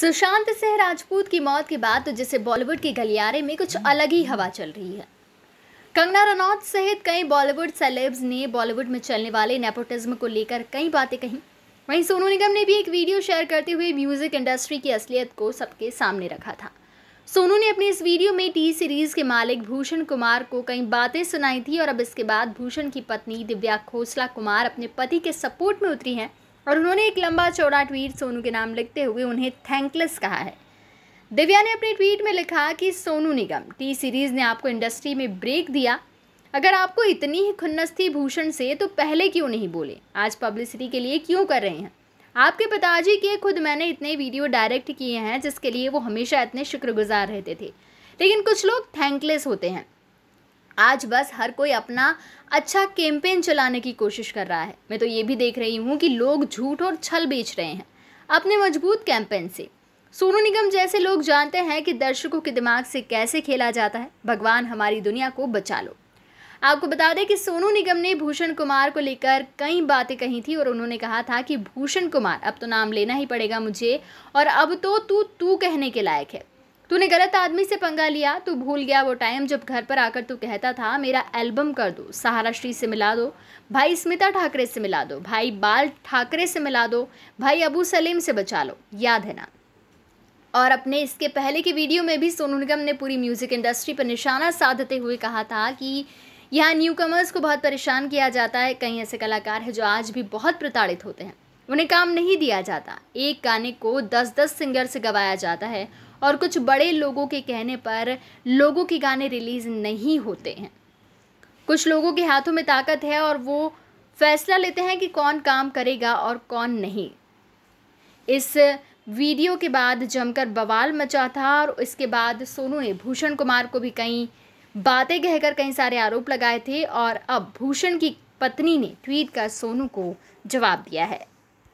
सुशांत सिंह राजपूत की मौत के बाद तो जैसे बॉलीवुड के गलियारे में कुछ अलग ही हवा चल रही है कंगना रनौत सहित कई बॉलीवुड सेलेब्स ने बॉलीवुड में चलने वाले नेपोटिज्म को लेकर कई बातें कहीं वहीं सोनू निगम ने भी एक वीडियो शेयर करते हुए म्यूजिक इंडस्ट्री की असलियत को सबके सामने रखा था सोनू ने अपने इस वीडियो में टी सीरीज के मालिक भूषण कुमार को कई बातें सुनाई थी और अब इसके बाद भूषण की पत्नी दिव्या खोसला कुमार अपने पति के सपोर्ट में उतरी हैं और उन्होंने एक लंबा चौड़ा ट्वीट सोनू के नाम लिखते हुए उन्हें थैंकलेस कहा है दिव्या ने अपने ट्वीट में लिखा कि सोनू निगम टी सीरीज़ ने आपको इंडस्ट्री में ब्रेक दिया अगर आपको इतनी ही खुन्नस थी भूषण से तो पहले क्यों नहीं बोले आज पब्लिसिटी के लिए क्यों कर रहे हैं आपके पिताजी के खुद मैंने इतने वीडियो डायरेक्ट किए हैं जिसके लिए वो हमेशा इतने शुक्रगुजार रहते थे लेकिन कुछ लोग थैंकलेस होते हैं आज बस हर कोई अपना अच्छा कैंपेन चलाने की कोशिश कर रहा है मैं तो ये भी देख रही हूँ कि लोग झूठ और छल बेच रहे हैं अपने मजबूत कैंपेन से सोनू निगम जैसे लोग जानते हैं कि दर्शकों के दिमाग से कैसे खेला जाता है भगवान हमारी दुनिया को बचा लो आपको बता दें कि सोनू निगम ने भूषण कुमार को लेकर कई बातें कही थी और उन्होंने कहा था कि भूषण कुमार अब तो नाम लेना ही पड़ेगा मुझे और अब तो तू तू कहने के लायक है तूने गलत आदमी से पंगा लिया तू भूल गया वो टाइम जब घर पर आकर तू कहता था मेरा एल्बम कर दो सहारा श्री से मिला दो भाई स्मिता ठाकरे से मिला दो भाई बाल ठाकरे से मिला दो भाई अबू सलीम से बचा लो याद है ना और अपने इसके पहले के वीडियो में भी सोनू निगम ने पूरी म्यूज़िक इंडस्ट्री पर निशाना साधते हुए कहा था कि यहाँ न्यू कमर्स को बहुत परेशान किया जाता है कई ऐसे कलाकार हैं जो आज भी बहुत प्रताड़ित होते हैं उन्हें काम नहीं दिया जाता एक गाने को दस दस सिंगर से गवाया जाता है और कुछ बड़े लोगों के कहने पर लोगों के गाने रिलीज़ नहीं होते हैं कुछ लोगों के हाथों में ताकत है और वो फैसला लेते हैं कि कौन काम करेगा और कौन नहीं इस वीडियो के बाद जमकर बवाल मचा था और इसके बाद सोनू ने भूषण कुमार को भी कई बातें कहकर कई सारे आरोप लगाए थे और अब भूषण की पत्नी ने ट्वीट कर सोनू को जवाब दिया है